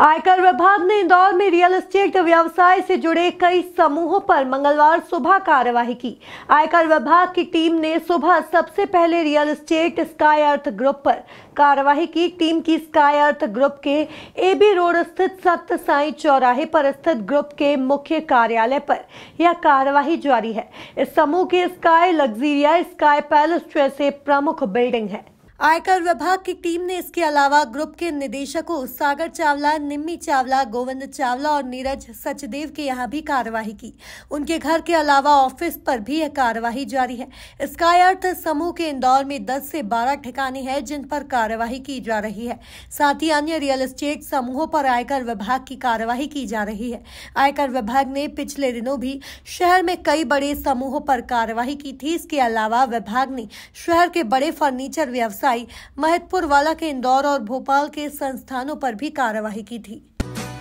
आयकर विभाग ने इंदौर में रियल एस्टेट व्यवसाय से जुड़े कई समूहों पर मंगलवार सुबह कार्यवाही की आयकर विभाग की टीम ने सुबह सबसे पहले real estate Sky Earth group पर कार्रवाई की टीम की स्काई अर्थ ग्रुप के एबी रोड स्थित सत्य साई चौराहे पर स्थित ग्रुप के मुख्य कार्यालय पर यह कार्रवाई जारी है इस समूह के स्काई लग्जीरिया स्काई पैलेस जैसे प्रमुख बिल्डिंग है आयकर विभाग की टीम ने इसके अलावा ग्रुप के निदेशकों सागर चावला निम्मी चावला गोविंद चावला और नीरज सचदेव के यहाँ भी कार्यवाही की उनके घर के अलावा ऑफिस पर भी यह कार्यवाही जारी है स्काई अर्थ समूह के इंदौर में 10 से 12 ठिकाने हैं जिन पर कार्यवाही की जा रही है साथ ही अन्य रियल एस्टेट समूहों पर आयकर विभाग की कार्यवाही की जा रही है आयकर विभाग ने पिछले दिनों भी शहर में कई बड़े समूहों पर कार्यवाही की थी इसके अलावा विभाग ने शहर के बड़े फर्नीचर व्यवसाय आई महतपुर वाला के इंदौर और भोपाल के संस्थानों पर भी कार्रवाई की थी